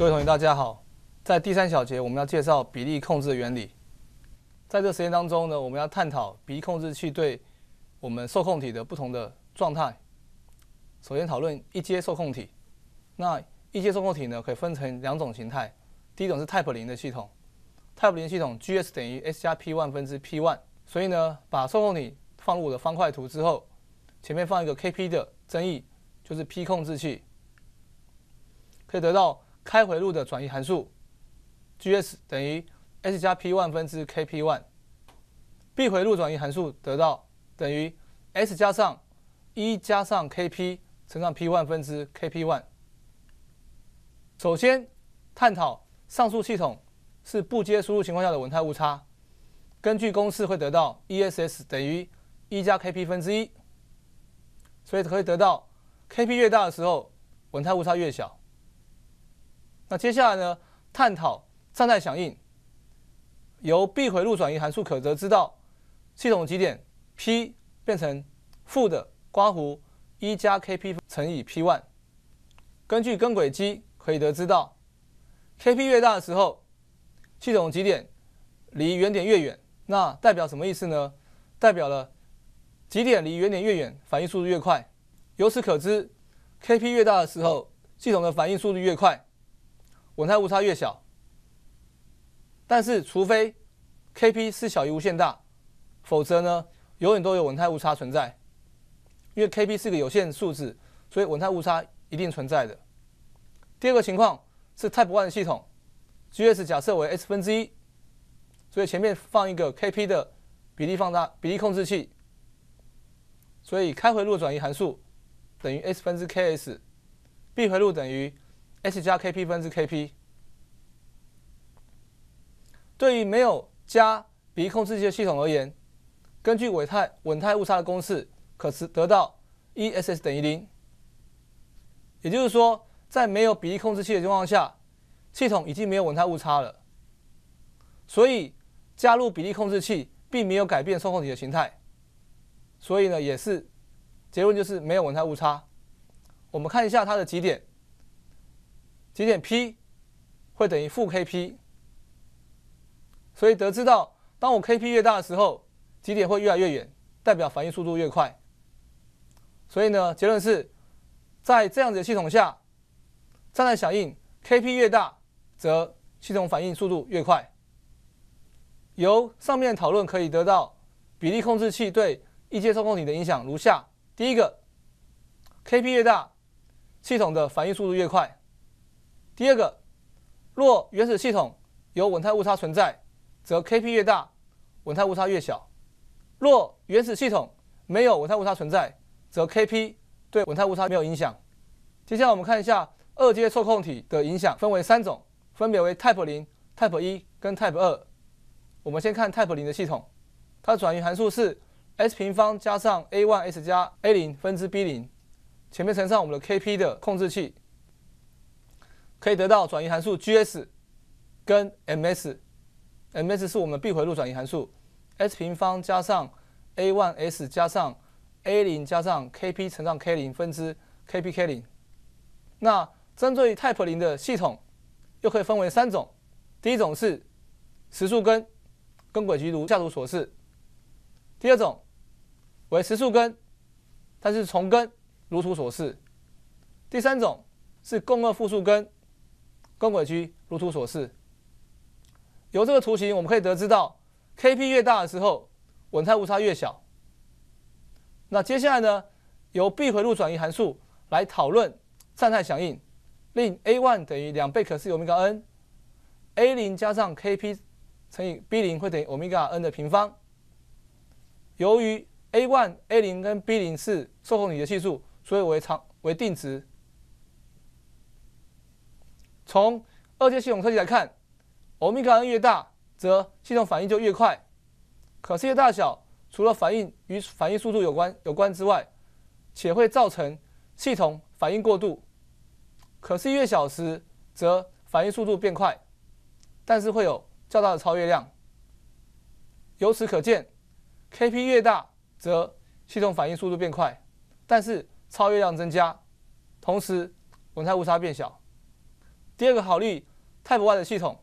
各位同学，大家好。在第三小节，我们要介绍比例控制的原理。在这实验当中呢，我们要探讨比例控制器对我们受控体的不同的状态。首先讨论一阶受控体，那一阶受控体呢可以分成两种形态。第一种是 Type 0的系统，Type 0系统 Gs 等于 s 加 p 万分之 p 万，所以呢，把受控体放入我的方块图之后，前面放一个 Kp 的增益，就是 P 控制器，可以得到。开回路的转移函数 Gs 等于 s 加 p 万分之 k p one，闭回路转移函数得到等于 s 加上一加上 k p 乘上 p 万分之 k p one。首先探讨上述系统是不接输入情况下的稳态误差，根据公式会得到 e s s 等于一加 k p 分之一，所以可以得到 k p 越大的时候稳态误差越小。那接下来呢？探讨暂态响应。由闭回路转移函数可得，知道系统极点 p 变成负的刮弧一加 k p 乘以 p one。根据根轨迹可以得知道 k p 越大的时候，系统极点离原点越远。那代表什么意思呢？代表了极点离原点越远，反应速度越快。由此可知，k p 越大的时候，系统的反应速度越快。稳态误差越小，但是除非 Kp 是小于无限大，否则呢，永远都有稳态误差存在。因为 Kp 是个有限数字，所以稳态误差一定存在的。第二个情况是 Type One 系统，Gs 假设为 s 分之一，所以前面放一个 Kp 的比例放大比例控制器，所以开回路转移函数等于 s 分之 Ks，闭回路等于。s 加 k p 分之 k p，对于没有加比例控制器的系统而言，根据稳态稳态误差的公式，可是得到 e s s 等于零，也就是说，在没有比例控制器的情况下，系统已经没有稳态误差了。所以加入比例控制器并没有改变受控体的形态，所以呢，也是结论就是没有稳态误差。我们看一下它的几点。极点 P 会等于负 KP，所以得知到，当我 KP 越大的时候，极点会越来越远，代表反应速度越快。所以呢，结论是，在这样子的系统下，站在响应 KP 越大，则系统反应速度越快。由上面讨论可以得到，比例控制器对一阶受控体的影响如下：第一个，KP 越大，系统的反应速度越快。第二个，若原始系统有稳态误差存在，则 Kp 越大，稳态误差越小；若原始系统没有稳态误差存在，则 Kp 对稳态误差没有影响。接下来我们看一下二阶测控体的影响，分为三种，分别为 Type 零、Type 一跟 Type 二。我们先看 Type 零的系统，它转移函数是 s 平方加上 a1s 加 a0 分之 b0，前面乘上我们的 Kp 的控制器。可以得到转移函数 G(s) 跟 M(s)，M(s) 是我们闭回路转移函数 s 平方加上 A 1 s 加上 A 零加上 Kp 乘上 K 零分之 KpK 零。那针对 Type 零的系统，又可以分为三种：第一种是实数根，根轨迹如下图所示；第二种为实数根，但是重根，如图所示；第三种是共轭复数根。公轨区如图所示。由这个图形，我们可以得知到，Kp 越大的时候，稳态误差越小。那接下来呢，由闭回路转移函数来讨论暂态响应。令 A1 等于两倍可视欧米伽 n，A0 加上 Kp 乘以 B0 会等于欧米伽 n 的平方。由于 A1、A0 跟 B0 是受控体的系数，所以为常为定值。从二阶系统设计来看，欧米伽 n 越大，则系统反应就越快。可视的大小，除了反应与反应速度有关有关之外，且会造成系统反应过度。可视越小时，则反应速度变快，但是会有较大的超越量。由此可见，Kp 越大，则系统反应速度变快，但是超越量增加，同时稳态误差变小。第二个考虑 type one 的系统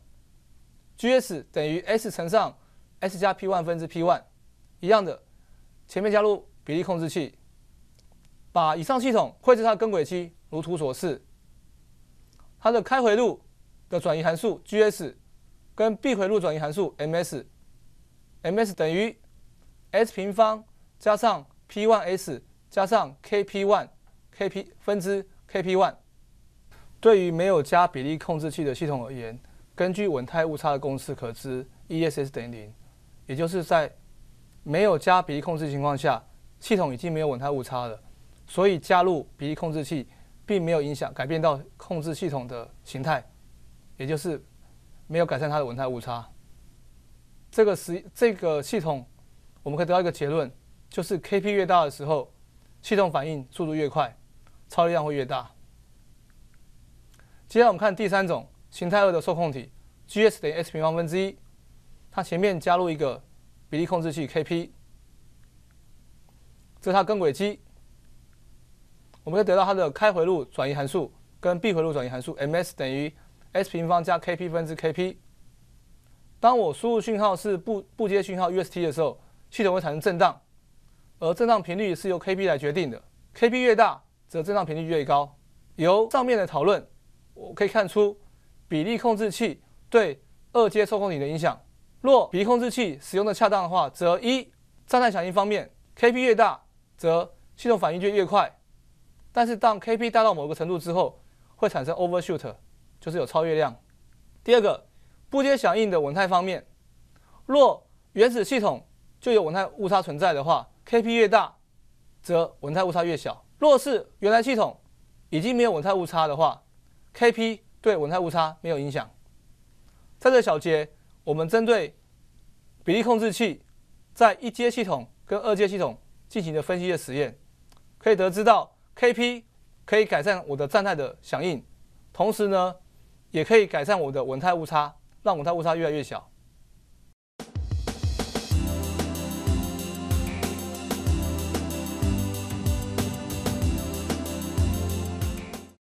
，G s 等于 s 乘上 s 加 P one 分之 P one，一样的，前面加入比例控制器，把以上系统绘制它的根轨迹，如图所示。它的开回路的转移函数 G s 跟闭回路转移函数 M s，M s 等于 s 平方加上 P one s 加上 K P one K P 分之 K P one。对于没有加比例控制器的系统而言，根据稳态误差的公式可知，E_ss 等于零，也就是在没有加比例控制情况下，系统已经没有稳态误差了。所以加入比例控制器并没有影响，改变到控制系统的形态，也就是没有改善它的稳态误差。这个时这个系统我们可以得到一个结论，就是 K_p 越大的时候，系统反应速度越快，超量会越大。接下来我们看第三种形态二的受控体，G(s) 等于 s 平方分之一，它前面加入一个比例控制器 Kp，这是它根轨迹。我们可以得到它的开回路转移函数跟闭回路转移函数 M(s) 等于 s 平方加 Kp 分之 Kp。当我输入讯号是不不接讯号 u(t) s 的时候，系统会产生震荡，而震荡频率是由 Kp 来决定的，Kp 越大，则震荡频率越高。由上面的讨论。可以看出，比例控制器对二阶受控体的影响。若比例控制器使用的恰当的话，则一，暂态响应方面，KP 越大，则系统反应就越快。但是当 KP 大到某个程度之后，会产生 overshoot，就是有超越量。第二个，不接响应的稳态方面，若原始系统就有稳态误差存在的话，KP 越大，则稳态误差越小。若是原来系统已经没有稳态误差的话，Kp 对稳态误差没有影响。在这小节，我们针对比例控制器，在一阶系统跟二阶系统进行的分析的实验，可以得知到 Kp 可以改善我的站态的响应，同时呢，也可以改善我的稳态误差，让稳态误差越来越小。